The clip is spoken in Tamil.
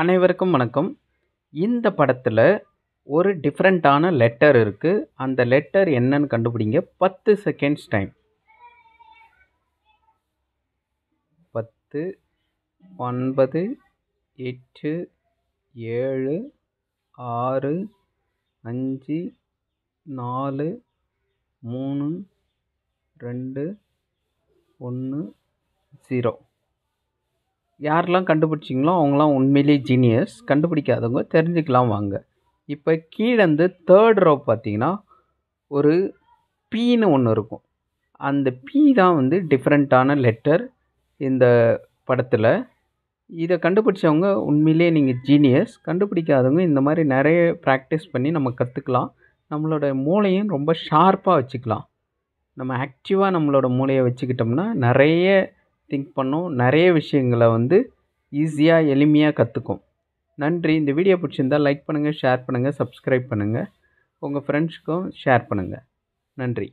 அனைவருக்கும் வணக்கம் இந்த படத்தில் ஒரு டிஃப்ரெண்ட்டான லெட்டர் இருக்குது அந்த லெட்டர் என்னன்னு கண்டுபிடிங்க பத்து செகண்ட்ஸ் டைம் பத்து ஒன்பது எட்டு ஏழு ஆறு அஞ்சு நாலு மூணு ரெண்டு ஒன்று ஜீரோ யாரெல்லாம் கண்டுபிடிச்சிங்களோ அவங்களாம் உண்மையிலேயே ஜீனியஸ் கண்டுபிடிக்காதவங்க தெரிஞ்சுக்கலாம் வாங்க இப்போ கீழேருந்து தேர்ட் ரோ பார்த்தீங்கன்னா ஒரு பீன்னு ஒன்று இருக்கும் அந்த பி தான் வந்து டிஃப்ரெண்ட்டான லெட்டர் இந்த படத்தில் இதை கண்டுபிடிச்சவங்க உண்மையிலே நீங்கள் ஜீனியஸ் கண்டுபிடிக்காதவங்க இந்த மாதிரி நிறைய ப்ராக்டிஸ் பண்ணி நம்ம கற்றுக்கலாம் நம்மளோட மூளையும் ரொம்ப ஷார்ப்பாக வச்சுக்கலாம் நம்ம ஆக்டிவாக நம்மளோட மூளையை வச்சுக்கிட்டோம்னா நிறைய திங்க் பண்ணும் நிறைய விஷயங்களை வந்து ஈஸியாக எளிமையாக கற்றுக்கும் நன்றி இந்த வீடியோ பிடிச்சிருந்தா லைக் பண்ணுங்கள் ஷேர் பண்ணுங்கள் சப்ஸ்கிரைப் பண்ணுங்கள் உங்கள் ஃப்ரெண்ட்ஸுக்கும் ஷேர் பண்ணுங்கள் நன்றி